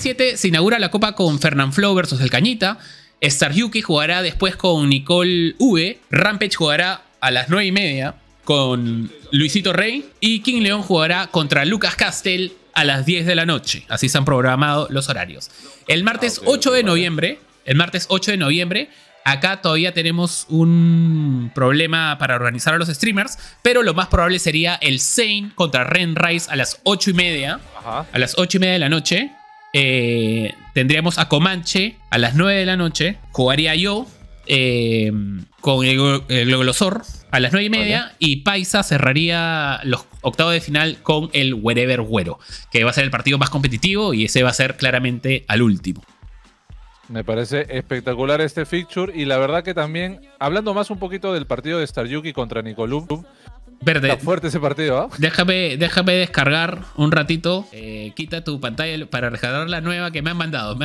7 se inaugura la copa con Fernand Flow versus El Cañita. Star Yuki jugará después con Nicole V. Rampage jugará a las 9 y media con Luisito Rey. Y King León jugará contra Lucas Castell a las 10 de la noche. Así se han programado los horarios. El martes 8 ah, de noviembre, el martes 8 de noviembre, acá todavía tenemos un problema para organizar a los streamers, pero lo más probable sería el Zane contra Ren Rice a las 8 y media. A las 8 y media de la noche. Eh, tendríamos a Comanche a las 9 de la noche. Jugaría yo eh, con el, Gloglosor a las 9 y media. Y Paisa cerraría los octavos de final con el Wherever Güero, que va a ser el partido más competitivo y ese va a ser claramente al último. Me parece espectacular este fixture y la verdad que también, hablando más un poquito del partido de Yuki contra Nicolum, Verde. Está fuerte ese partido, ¿ah? Déjame, déjame descargar un ratito. Eh, quita tu pantalla para descargar la nueva que me han mandado.